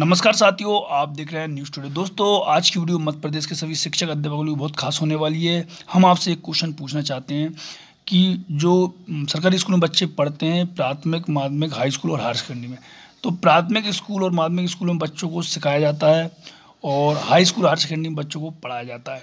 नमस्कार साथियों आप देख रहे हैं न्यूज़ टुडे दोस्तों आज की वीडियो मध्य प्रदेश के सभी शिक्षक अध्यापकों के लिए बहुत खास होने वाली है हम आपसे एक क्वेश्चन पूछना चाहते हैं कि जो सरकारी स्कूल में बच्चे पढ़ते हैं प्राथमिक माध्यमिक हाई स्कूल और हायर सेकेंडरी में तो प्राथमिक स्कूल और माध्यमिक स्कूल में बच्चों को सिखाया जाता है और हाई स्कूल हायर सेकेंडरी में बच्चों को पढ़ाया जाता है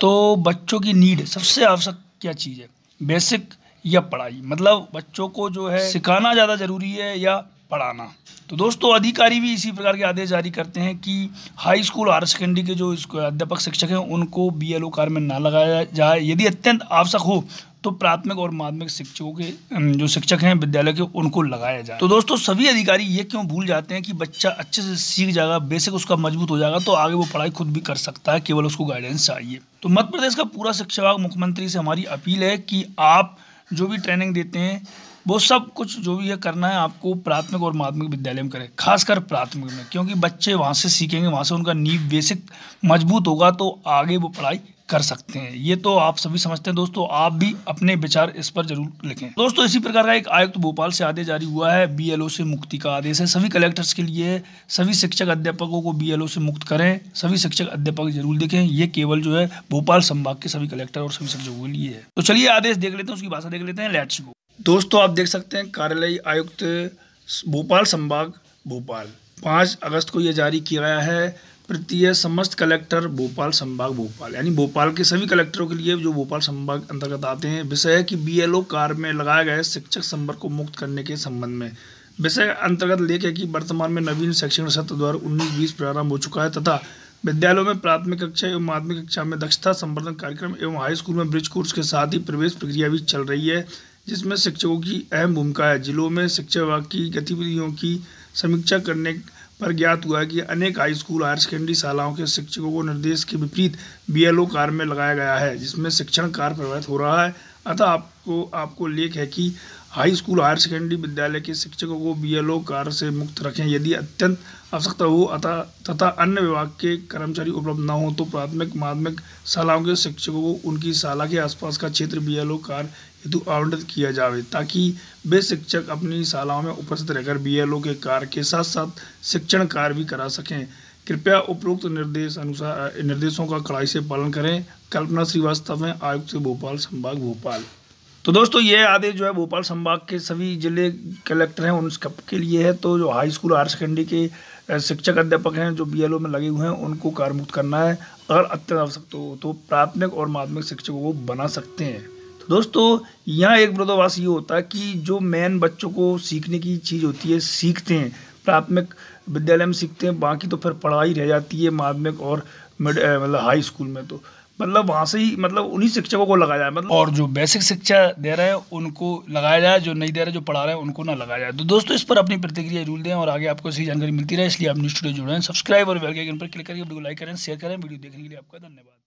तो बच्चों की नीड सबसे आवश्यक क्या चीज़ है बेसिक या पढ़ाई मतलब बच्चों को जो है सिखाना ज़्यादा ज़रूरी है या पढ़ाना तो दोस्तों अधिकारी भी इसी प्रकार के आदेश जारी करते हैं कि हाई स्कूल हायर सेकेंडरी के जो अध्यापक शिक्षक हैं उनको बी एल ओ कार में ना लगाया जाए यदि अत्यंत आवश्यक हो तो प्राथमिक और माध्यमिक शिक्षकों के जो शिक्षक हैं विद्यालय के उनको लगाया जाए तो दोस्तों सभी अधिकारी ये क्यों भूल जाते हैं कि बच्चा अच्छे से सीख जाएगा बेसिक उसका मजबूत हो जाएगा तो आगे वो पढ़ाई खुद भी कर सकता है केवल उसको गाइडेंस चाहिए तो मध्य प्रदेश का पूरा शिक्षा विभाग मुख्यमंत्री से हमारी अपील है कि आप जो भी ट्रेनिंग देते हैं वो सब कुछ जो भी ये करना है आपको प्राथमिक और माध्यमिक विद्यालय में करें खासकर प्राथमिक में क्योंकि बच्चे वहाँ से सीखेंगे वहाँ से उनका नींव बेसिक मजबूत होगा तो आगे वो पढ़ाई कर सकते हैं ये तो आप सभी समझते हैं दोस्तों आप भी अपने विचार इस पर जरूर लिखें दोस्तों इसी प्रकार का एक आयुक्त तो भोपाल से आदेश जारी हुआ है बीएलओ से मुक्ति का आदेश है सभी कलेक्टर्स के लिए सभी शिक्षक अध्यापकों को बीएलओ से मुक्त करें सभी शिक्षक अध्यापक जरूर देखें ये केवल जो है भोपाल संभाग के सभी कलेक्टर और सभी शिक्षकों के लिए है तो चलिए आदेश देख लेते हैं उसकी भाषा देख लेते हैं लेट्स गो दोस्तों आप देख सकते हैं कार्यालय आयुक्त भोपाल संभाग भोपाल पाँच अगस्त को यह जारी किया गया है प्रत्यय समस्त कलेक्टर भोपाल संभाग भोपाल यानी भोपाल के सभी कलेक्टरों के लिए जो भोपाल संभाग अंतर्गत आते हैं विषय है कि बीएलओ कार में लगाए गए शिक्षक संवर्ग को मुक्त करने के संबंध में विषय अंतर्गत लेख है कि वर्तमान में नवीन शैक्षणिक सत्र दो हज़ार उन्नीस बीस प्रारंभ हो चुका है तथा विद्यालयों में प्राथमिक कक्षा एवं माध्यमिक कक्षा में दक्षता संवर्धन कार्यक्रम एवं हाई स्कूल में ब्रिज कोर्स के साथ ही प्रवेश प्रक्रिया भी चल रही है जिसमें शिक्षकों की अहम भूमिका है जिलों में शिक्षा विभाग की गतिविधियों की समीक्षा करने पर ज्ञात हुआ है कि अनेक हाई स्कूल हायर सेकेंडरी शालाओं के शिक्षकों को निर्देश के विपरीत बीएलओ कार में लगाया गया है जिसमें शिक्षण कार्य प्रभावित हो रहा है अतः आपको आपको लेख है कि हाई स्कूल हायर सेकेंडरी विद्यालय के शिक्षकों को बीएलओ कार्य से मुक्त रखें यदि अत्यंत आवश्यकता हो अतः तथा अन्य विभाग के कर्मचारी उपलब्ध न हो तो प्राथमिक माध्यमिक शालाओं के शिक्षकों को उनकी शाला के आसपास का क्षेत्र बी कार हेतु आवंटित किया जाए ताकि वे शिक्षक अपनी शालाओं में उपस्थित रहकर बीएलओ के कार्य के साथ साथ शिक्षण कार्य भी करा सकें कृपया उपरोक्त निर्देश अनुसार निर्देशों का कड़ाई से पालन करें कल्पना श्रीवास्तव हैं आयुक्त भोपाल संभाग भोपाल तो दोस्तों ये आदेश जो है भोपाल संभाग के सभी जिले कलेक्टर हैं उन के लिए है तो जो हाई स्कूल हायर सेकेंडरी के शिक्षक अध्यापक हैं जो बीएलओ में लगे हुए हैं उनको कार्यमुक्त करना है अगर अत्यंत आवश्यक हो तो, तो प्राथमिक और माध्यमिक शिक्षकों को बना सकते हैं दोस्तों यहाँ एक विरोधाभास ये होता है कि जो मेन बच्चों को सीखने की चीज़ होती है सीखते हैं प्राथमिक विद्यालय में सीखते हैं बाकी तो फिर पढ़ाई रह जाती है माध्यमिक और मतलब हाई स्कूल में तो मतलब वहाँ से ही मतलब उन्हीं शिक्षकों को लगाया जाए मतलब और जो बेसिक शिक्षा दे रहे हैं उनको लगाया जाए जो नहीं दे रहे जो पढ़ा रहे हैं उनको ना लगाया जाए तो दोस्तों इस पर अपनी प्रतिक्रिया जरूर दें और आगे आपको सही जानकारी मिलती रहे इसलिए आप न्यूज स्टूडियो जुड़े हैं सब्सक्राइब और बेल पर क्लिक करके वीडियो लाइक करें शेयर करें वीडियो देखने के लिए आपका धन्यवाद